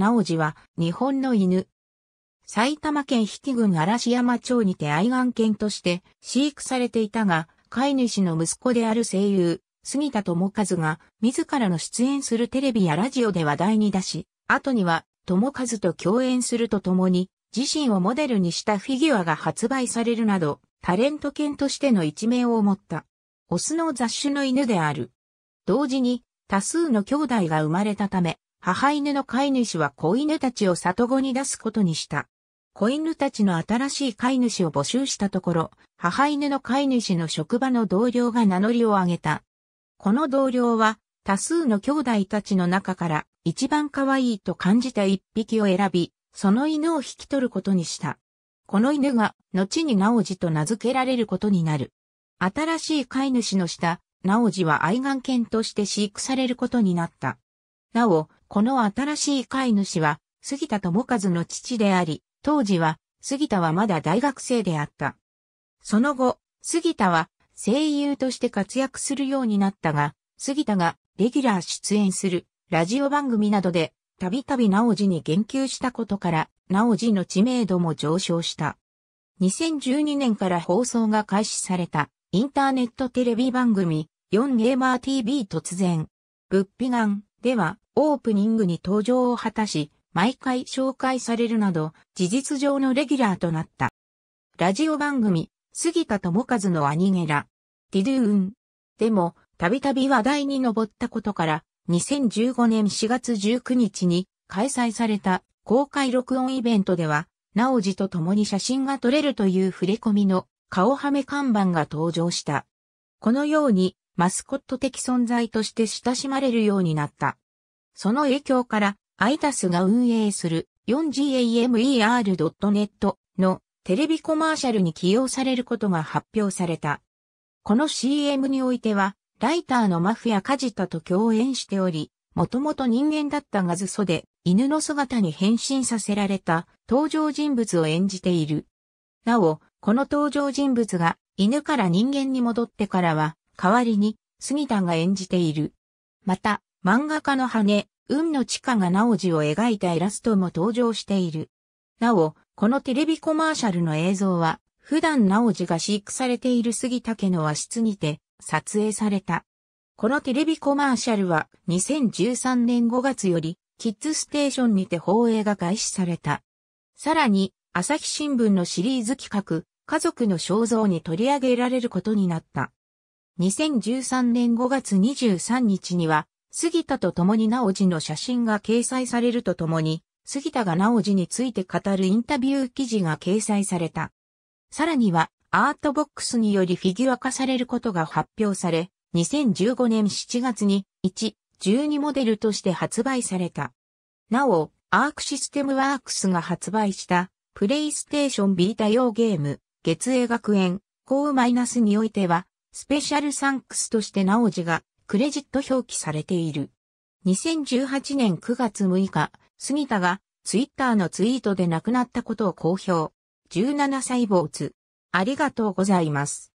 直次は日本の犬。埼玉県比企郡嵐山町にて愛玩犬として飼育されていたが、飼い主の息子である声優、杉田智和が自らの出演するテレビやラジオで話題に出し、後には智和と共演するとともに、自身をモデルにしたフィギュアが発売されるなど、タレント犬としての一面を持った、オスの雑種の犬である。同時に、多数の兄弟が生まれたため、母犬の飼い主は子犬たちを里子に出すことにした。子犬たちの新しい飼い主を募集したところ、母犬の飼い主の職場の同僚が名乗りを上げた。この同僚は、多数の兄弟たちの中から一番可愛いと感じた一匹を選び、その犬を引き取ることにした。この犬が、後に直治と名付けられることになる。新しい飼い主の下、直治は愛玩犬として飼育されることになった。なお、この新しい飼い主は、杉田智和の父であり、当時は、杉田はまだ大学生であった。その後、杉田は声優として活躍するようになったが、杉田がレギュラー出演するラジオ番組などで、たびたび直次に言及したことから、直次の知名度も上昇した。2012年から放送が開始された、インターネットテレビ番組、4ゲーマー TV 突然、物皮眼、では、オープニングに登場を果たし、毎回紹介されるなど、事実上のレギュラーとなった。ラジオ番組、杉田智和のアニゲラ、ディドゥーン。でも、たびたび話題に上ったことから、2015年4月19日に開催された公開録音イベントでは、直次と共に写真が撮れるという触れ込みの顔はめ看板が登場した。このようにマスコット的存在として親しまれるようになった。その影響から、アイタスが運営する 4gamer.net のテレビコマーシャルに起用されることが発表された。この CM においては、ライターのマフやカジタと共演しており、もともと人間だったがずそで、犬の姿に変身させられた登場人物を演じている。なお、この登場人物が犬から人間に戻ってからは、代わりに杉田が演じている。また、漫画家の羽、海の地下が直樹を描いたイラストも登場している。なお、このテレビコマーシャルの映像は、普段直樹が飼育されている杉田家の和室にて撮影された。このテレビコマーシャルは2013年5月よりキッズステーションにて放映が開始された。さらに、朝日新聞のシリーズ企画、家族の肖像に取り上げられることになった。2013年5月23日には、杉田と共に直次の写真が掲載されるとともに、杉田が直次について語るインタビュー記事が掲載された。さらには、アートボックスによりフィギュア化されることが発表され、2015年7月に1、12モデルとして発売された。なお、アークシステムワークスが発売したプレイステーションビータ用ゲーム、月英学園、コウマイナスにおいては、スペシャルサンクスとして直オがクレジット表記されている。2018年9月6日、杉田がツイッターのツイートで亡くなったことを公表。17歳坊主。ありがとうございます。